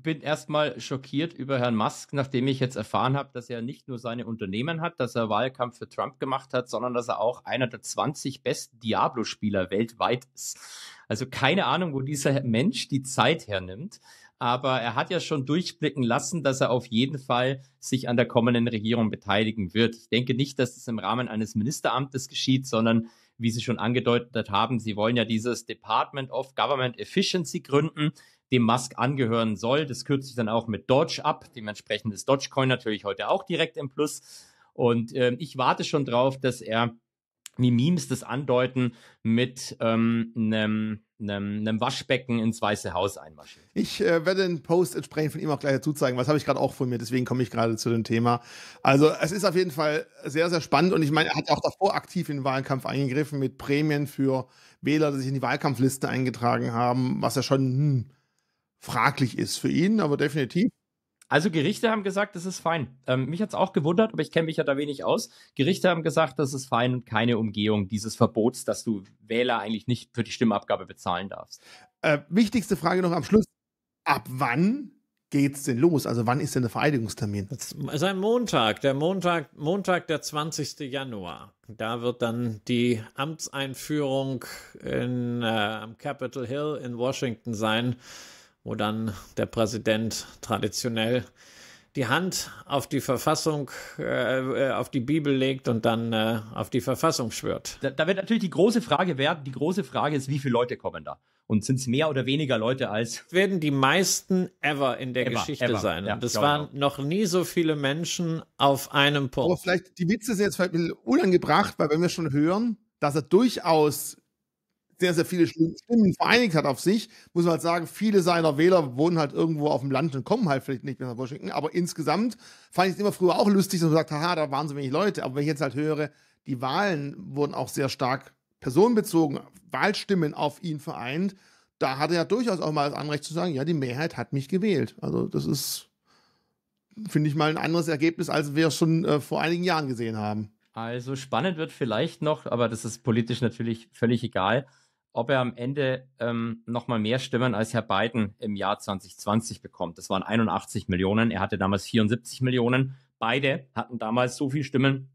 bin erstmal schockiert über Herrn Musk, nachdem ich jetzt erfahren habe, dass er nicht nur seine Unternehmen hat, dass er Wahlkampf für Trump gemacht hat, sondern dass er auch einer der 20 besten Diablo-Spieler weltweit ist. Also keine Ahnung, wo dieser Mensch die Zeit hernimmt. Aber er hat ja schon durchblicken lassen, dass er auf jeden Fall sich an der kommenden Regierung beteiligen wird. Ich denke nicht, dass das im Rahmen eines Ministeramtes geschieht, sondern wie Sie schon angedeutet haben, Sie wollen ja dieses Department of Government Efficiency gründen, dem Musk angehören soll. Das kürzt sich dann auch mit Dodge ab. Dementsprechend ist Dogecoin natürlich heute auch direkt im Plus. Und äh, ich warte schon drauf, dass er, wie Memes das andeuten, mit einem ähm, einem, Waschbecken ins Weiße Haus einmarschieren. Ich äh, werde den Post entsprechend von ihm auch gleich dazu zeigen. Was habe ich gerade auch von mir? Deswegen komme ich gerade zu dem Thema. Also es ist auf jeden Fall sehr, sehr spannend. Und ich meine, er hat auch davor aktiv in den Wahlkampf eingegriffen mit Prämien für Wähler, die sich in die Wahlkampfliste eingetragen haben, was ja schon hm, fraglich ist für ihn, aber definitiv. Also Gerichte haben gesagt, das ist fein. Ähm, mich hat es auch gewundert, aber ich kenne mich ja da wenig aus. Gerichte haben gesagt, das ist fein und keine Umgehung dieses Verbots, dass du Wähler eigentlich nicht für die Stimmabgabe bezahlen darfst. Äh, wichtigste Frage noch am Schluss. Ab wann geht's denn los? Also wann ist denn der Vereidigungstermin? Das ist ein Montag, der Montag, Montag, der 20. Januar. Da wird dann die Amtseinführung in, äh, am Capitol Hill in Washington sein wo dann der Präsident traditionell die Hand auf die Verfassung, äh, äh, auf die Bibel legt und dann äh, auf die Verfassung schwört. Da, da, wird natürlich die große Frage werden, die große Frage ist, wie viele Leute kommen da? Und sind es mehr oder weniger Leute als. Es werden die meisten ever in der ever, Geschichte ever. sein. Ja, das waren auch. noch nie so viele Menschen auf einem Punkt. Aber vielleicht, die Witze sind jetzt vielleicht ein bisschen unangebracht, weil wenn wir schon hören, dass er durchaus sehr, sehr viele Stimmen vereinigt hat auf sich, muss man halt sagen, viele seiner Wähler wohnen halt irgendwo auf dem Land und kommen halt vielleicht nicht mehr nach Washington. Aber insgesamt fand ich es immer früher auch lustig, dass man sagt, haha, da waren so wenig Leute. Aber wenn ich jetzt halt höre, die Wahlen wurden auch sehr stark personenbezogen, Wahlstimmen auf ihn vereint, da hat er ja durchaus auch mal das Anrecht zu sagen, ja, die Mehrheit hat mich gewählt. Also das ist, finde ich mal, ein anderes Ergebnis, als wir es schon äh, vor einigen Jahren gesehen haben. Also spannend wird vielleicht noch, aber das ist politisch natürlich völlig egal, ob er am Ende ähm, nochmal mehr Stimmen als Herr Biden im Jahr 2020 bekommt. Das waren 81 Millionen, er hatte damals 74 Millionen. Beide hatten damals so viele Stimmen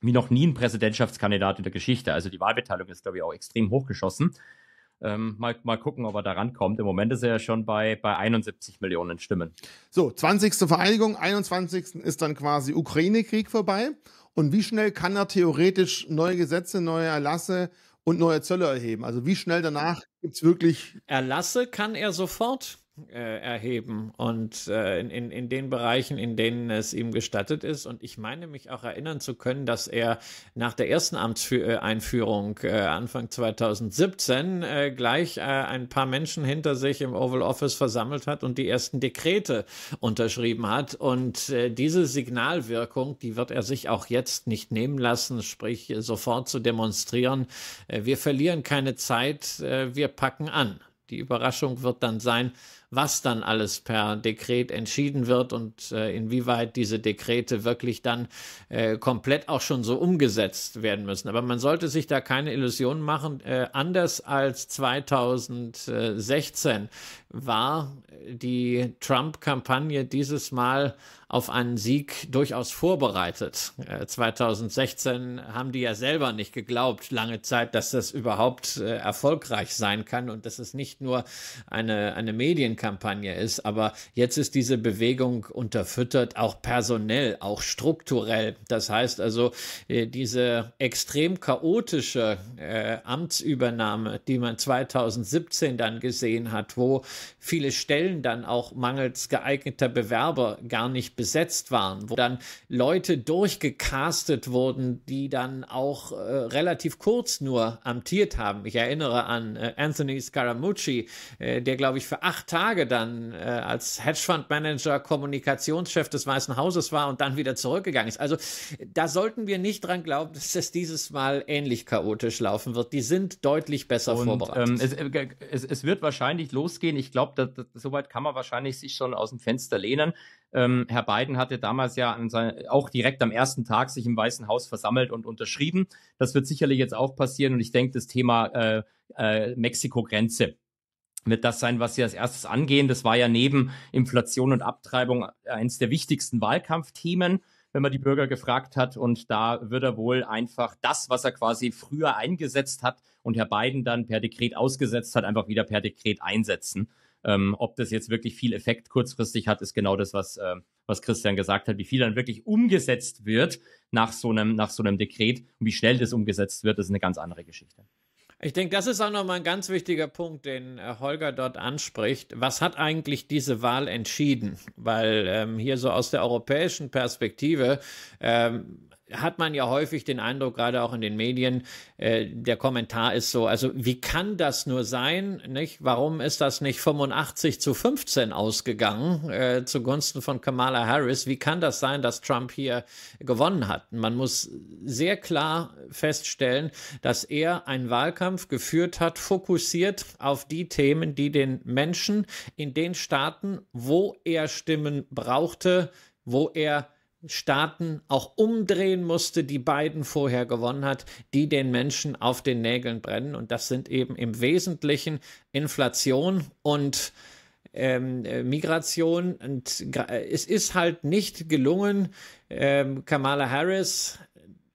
wie noch nie ein Präsidentschaftskandidat in der Geschichte. Also die Wahlbeteiligung ist, glaube ich, auch extrem hochgeschossen. Ähm, mal, mal gucken, ob er da rankommt. Im Moment ist er ja schon bei, bei 71 Millionen Stimmen. So, 20. Vereinigung, 21. ist dann quasi Ukraine-Krieg vorbei. Und wie schnell kann er theoretisch neue Gesetze, neue Erlasse, und neue Zölle erheben. Also wie schnell danach gibt es wirklich. Erlasse kann er sofort äh, erheben und äh, in, in, den Bereichen, in denen es ihm gestattet ist. Und ich meine mich auch erinnern zu können, dass er nach der ersten Amtseinführung äh, Anfang 2017 äh, gleich äh, ein paar Menschen hinter sich im Oval Office versammelt hat und die ersten Dekrete unterschrieben hat. Und äh, diese Signalwirkung, die wird er sich auch jetzt nicht nehmen lassen, sprich sofort zu demonstrieren, äh, wir verlieren keine Zeit, äh, wir packen an. Die Überraschung wird dann sein, was dann alles per Dekret entschieden wird und äh, inwieweit diese Dekrete wirklich dann äh, komplett auch schon so umgesetzt werden müssen. Aber man sollte sich da keine Illusionen machen. Äh, anders als 2016 war die Trump-Kampagne dieses Mal auf einen Sieg durchaus vorbereitet. 2016 äh, haben die ja selber nicht geglaubt, lange Zeit, dass das überhaupt äh, erfolgreich sein kann und dass es nicht nur eine, eine Medienkampagne ist. Aber jetzt ist diese Bewegung unterfüttert, auch personell, auch strukturell. Das heißt also, äh, diese extrem chaotische äh, Amtsübernahme, die man 2017 dann gesehen hat, wo viele Stellen dann auch mangels geeigneter Bewerber gar nicht besetzt waren, wo dann Leute durchgecastet wurden, die dann auch äh, relativ kurz nur amtiert haben. Ich erinnere an äh, Anthony Scaramucci, äh, der, glaube ich, für acht Tage dann äh, als Hedgefondsmanager, Kommunikationschef des Weißen Hauses war und dann wieder zurückgegangen ist. Also da sollten wir nicht dran glauben, dass es dieses Mal ähnlich chaotisch laufen wird. Die sind deutlich besser und, vorbereitet. Ähm, es, äh, es, es, wird wahrscheinlich losgehen. Ich glaube, soweit kann man wahrscheinlich sich schon aus dem Fenster lehnen. Ähm, Herr Biden hatte damals ja seine, auch direkt am ersten Tag sich im Weißen Haus versammelt und unterschrieben. Das wird sicherlich jetzt auch passieren. Und ich denke, das Thema äh, äh, Mexiko-Grenze wird das sein, was Sie als erstes angehen. Das war ja neben Inflation und Abtreibung eines der wichtigsten Wahlkampfthemen wenn man die Bürger gefragt hat. Und da wird er wohl einfach das, was er quasi früher eingesetzt hat und Herr Biden dann per Dekret ausgesetzt hat, einfach wieder per Dekret einsetzen. Ähm, ob das jetzt wirklich viel Effekt kurzfristig hat, ist genau das, was, äh, was Christian gesagt hat. Wie viel dann wirklich umgesetzt wird nach so einem, nach so einem Dekret und wie schnell das umgesetzt wird, ist eine ganz andere Geschichte. Ich denke, das ist auch nochmal ein ganz wichtiger Punkt, den äh, Holger dort anspricht. Was hat eigentlich diese Wahl entschieden? Weil ähm, hier so aus der europäischen Perspektive ähm, hat man ja häufig den Eindruck, gerade auch in den Medien, äh, der Kommentar ist so, also wie kann das nur sein, nicht? Warum ist das nicht 85 zu 15 ausgegangen äh, zugunsten von Kamala Harris? Wie kann das sein, dass Trump hier gewonnen hat? Man muss sehr klar feststellen, dass er einen Wahlkampf geführt hat, fokussiert auf die Themen, die den Menschen in den Staaten, wo er Stimmen brauchte, wo er Staaten auch umdrehen musste, die Biden vorher gewonnen hat, die den Menschen auf den Nägeln brennen. Und das sind eben im Wesentlichen Inflation und ähm, äh, Migration. Und äh, es ist halt nicht gelungen, ähm, Kamala Harris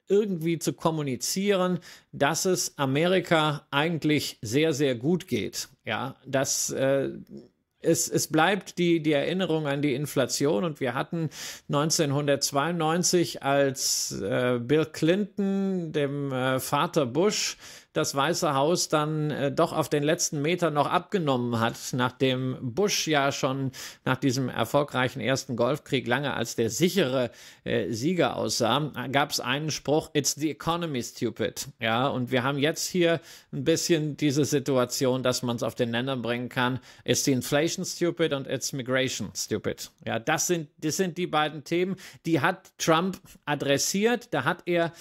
irgendwie zu kommunizieren, dass es Amerika eigentlich sehr, sehr gut geht. Ja, dass äh, es, es bleibt die, die Erinnerung an die Inflation und wir hatten 1992, als äh, Bill Clinton, dem äh, Vater Bush, das Weiße Haus dann äh, doch auf den letzten Meter noch abgenommen hat, nachdem Bush ja schon nach diesem erfolgreichen ersten Golfkrieg lange als der sichere äh, Sieger aussah, gab es einen Spruch, It's the economy, stupid. Ja, und wir haben jetzt hier ein bisschen diese Situation, dass man es auf den Nenner bringen kann, It's the inflation, stupid und It's migration, stupid. Ja, das sind, das sind die beiden Themen, die hat Trump adressiert, da hat er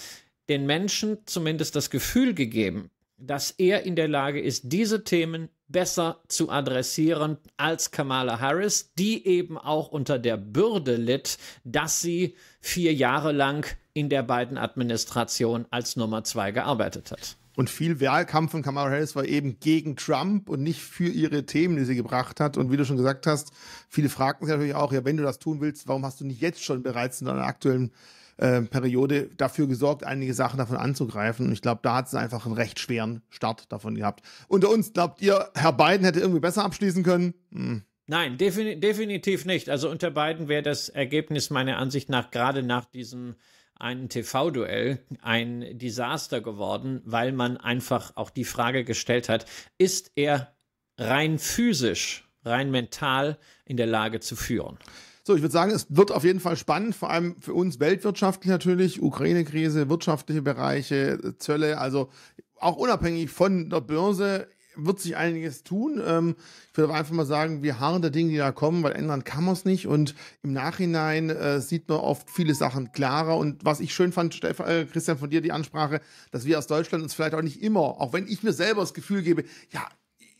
den Menschen zumindest das Gefühl gegeben, dass er in der Lage ist, diese Themen besser zu adressieren als Kamala Harris, die eben auch unter der Bürde litt, dass sie vier Jahre lang in der Biden-Administration als Nummer zwei gearbeitet hat. Und viel Wahlkampf von Kamala Harris war eben gegen Trump und nicht für ihre Themen, die sie gebracht hat. Und wie du schon gesagt hast, viele fragten sich natürlich auch, ja, wenn du das tun willst, warum hast du nicht jetzt schon bereits in deiner aktuellen ähm, Periode dafür gesorgt, einige Sachen davon anzugreifen. Und ich glaube, da hat es einfach einen recht schweren Start davon gehabt. Unter uns, glaubt ihr, Herr Biden hätte irgendwie besser abschließen können? Hm. Nein, defini definitiv nicht. Also unter Biden wäre das Ergebnis meiner Ansicht nach gerade nach diesem einen TV-Duell ein Desaster geworden, weil man einfach auch die Frage gestellt hat, ist er rein physisch, rein mental in der Lage zu führen? So, ich würde sagen, es wird auf jeden Fall spannend, vor allem für uns weltwirtschaftlich natürlich, Ukraine-Krise, wirtschaftliche Bereiche, Zölle, also auch unabhängig von der Börse wird sich einiges tun. Ähm, ich würde einfach mal sagen, wir harren der Dinge, die da kommen, weil ändern kann man es nicht. Und im Nachhinein äh, sieht man oft viele Sachen klarer. Und was ich schön fand, Steff, äh, Christian, von dir die Ansprache, dass wir aus Deutschland uns vielleicht auch nicht immer, auch wenn ich mir selber das Gefühl gebe, ja,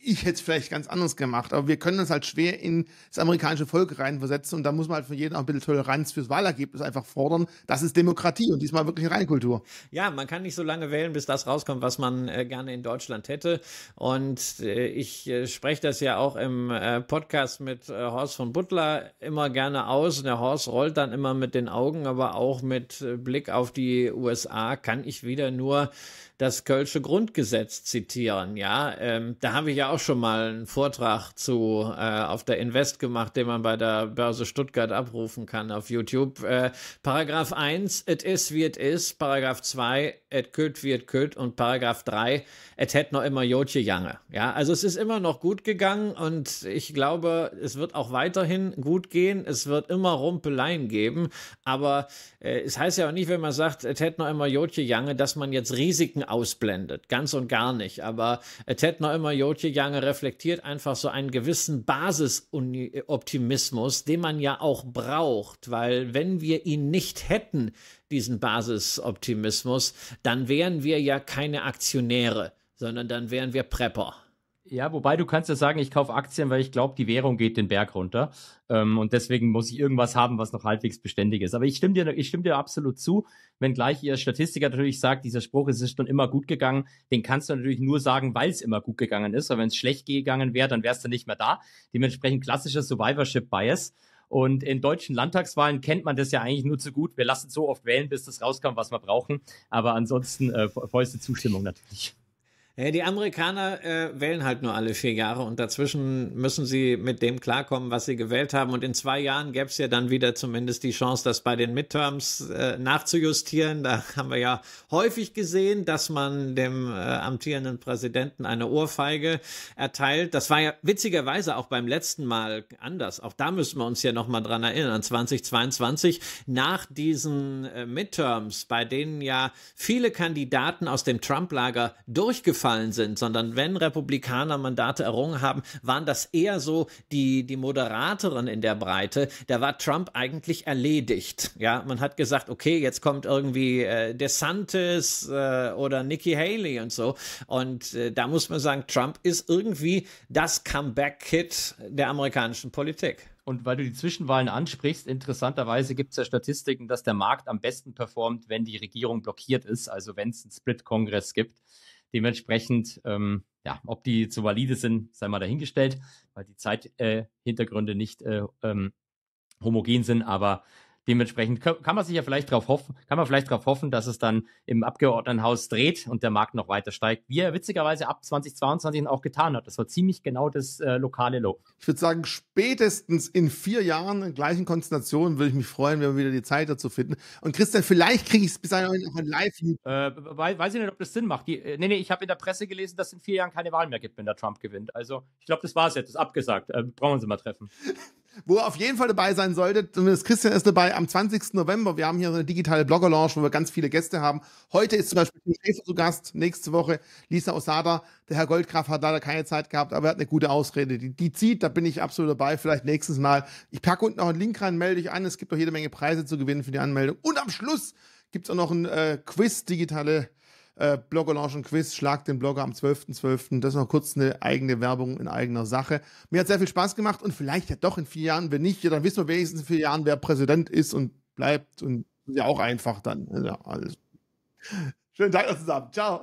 ich hätte es vielleicht ganz anders gemacht, aber wir können uns halt schwer in das amerikanische Volk reinversetzen und da muss man halt von jedem auch ein bisschen Toleranz fürs Wahlergebnis einfach fordern. Das ist Demokratie und diesmal wirklich Reinkultur. Ja, man kann nicht so lange wählen, bis das rauskommt, was man äh, gerne in Deutschland hätte. Und äh, ich äh, spreche das ja auch im äh, Podcast mit äh, Horst von Butler immer gerne aus. Und der Horst rollt dann immer mit den Augen, aber auch mit äh, Blick auf die USA kann ich wieder nur das Kölsche Grundgesetz zitieren. Ja, ähm, da habe ich ja auch auch schon mal einen Vortrag zu äh, auf der Invest gemacht, den man bei der Börse Stuttgart abrufen kann auf YouTube. Äh, Paragraph 1, it is wie it is. Paragraph 2, et köt wie et köt. Und Paragraph 3, et hätte noch immer Jotje Jange. Ja, also es ist immer noch gut gegangen und ich glaube, es wird auch weiterhin gut gehen. Es wird immer Rumpeleien geben. Aber äh, es heißt ja auch nicht, wenn man sagt, et hätte noch immer Jotje Jange, dass man jetzt Risiken ausblendet. Ganz und gar nicht. Aber es hätte noch immer Jotje Jange Börsengange reflektiert einfach so einen gewissen Basisoptimismus, den man ja auch braucht, weil wenn wir ihn nicht hätten, diesen Basisoptimismus, dann wären wir ja keine Aktionäre, sondern dann wären wir Prepper. Ja, wobei du kannst ja sagen, ich kaufe Aktien, weil ich glaube, die Währung geht den Berg runter. Ähm, und deswegen muss ich irgendwas haben, was noch halbwegs beständig ist. Aber ich stimme dir, ich stimme dir absolut zu, wenngleich ihr Statistiker natürlich sagt, dieser Spruch, es ist schon immer gut gegangen, den kannst du natürlich nur sagen, weil es immer gut gegangen ist. Aber wenn es schlecht gegangen wäre, dann wärst du nicht mehr da. Dementsprechend klassischer Survivorship Bias. Und in deutschen Landtagswahlen kennt man das ja eigentlich nur zu gut. Wir lassen so oft wählen, bis das rauskommt, was wir brauchen. Aber ansonsten äh, vollste Zustimmung natürlich die Amerikaner äh, wählen halt nur alle vier Jahre und dazwischen müssen sie mit dem klarkommen, was sie gewählt haben. Und in zwei Jahren gäbe es ja dann wieder zumindest die Chance, das bei den Midterms äh, nachzujustieren. Da haben wir ja häufig gesehen, dass man dem äh, amtierenden Präsidenten eine Ohrfeige erteilt. Das war ja witzigerweise auch beim letzten Mal anders. Auch da müssen wir uns ja nochmal dran erinnern. 2022 nach diesen äh, Midterms, bei denen ja viele Kandidaten aus dem Trump-Lager durchgefallen gefallen sind, sondern wenn Republikaner Mandate errungen haben, waren das eher so die, die Moderateren in der Breite. Da war Trump eigentlich erledigt. Ja, man hat gesagt, okay, jetzt kommt irgendwie äh, DeSantis äh, oder Nikki Haley und so. Und äh, da muss man sagen, Trump ist irgendwie das Comeback-Kit der amerikanischen Politik. Und weil du die Zwischenwahlen ansprichst, interessanterweise gibt es ja Statistiken, dass der Markt am besten performt, wenn die Regierung blockiert ist, also wenn es einen Split-Kongress gibt. Dementsprechend, ähm, ja, ob die zu valide sind, sei mal dahingestellt, weil die Zeithintergründe äh, nicht äh, ähm, homogen sind, aber Dementsprechend kann man sich ja vielleicht darauf hoffen, kann man vielleicht darauf hoffen, dass es dann im Abgeordnetenhaus dreht und der Markt noch weiter steigt, wie er witzigerweise ab 2022 auch getan hat. Das war ziemlich genau das äh, lokale Low. Ich würde sagen, spätestens in vier Jahren in gleichen Konstellationen würde ich mich freuen, wenn wir wieder die Zeit dazu finden. Und Christian, vielleicht kriege ich es bis dahin noch ein live äh, Weiß ich nicht, ob das Sinn macht. Die, äh, nee, nee, ich habe in der Presse gelesen, dass es in vier Jahren keine Wahl mehr gibt, wenn der Trump gewinnt. Also ich glaube, das war es jetzt, Das ist abgesagt. Ähm, brauchen wir uns mal treffen. wo ihr auf jeden Fall dabei sein solltet. Zumindest Christian ist dabei am 20. November. Wir haben hier so eine digitale Blogger-Lounge, wo wir ganz viele Gäste haben. Heute ist zum Beispiel Schäfer zu Gast, nächste Woche Lisa Osada. Der Herr Goldgraf hat leider keine Zeit gehabt, aber er hat eine gute Ausrede. Die, die zieht, da bin ich absolut dabei. Vielleicht nächstes Mal. Ich packe unten noch einen Link rein, melde dich an. Es gibt noch jede Menge Preise zu gewinnen für die Anmeldung. Und am Schluss gibt es auch noch ein äh, Quiz, digitale äh, Blogger Quiz, schlag den Blogger am 12.12. .12. Das ist noch kurz eine eigene Werbung in eigener Sache. Mir hat sehr viel Spaß gemacht und vielleicht ja doch in vier Jahren, wenn nicht, ja, dann wissen wir wenigstens in vier Jahren, wer Präsident ist und bleibt und ja auch einfach dann. Ja, alles. Schönen Tag zusammen. Ciao.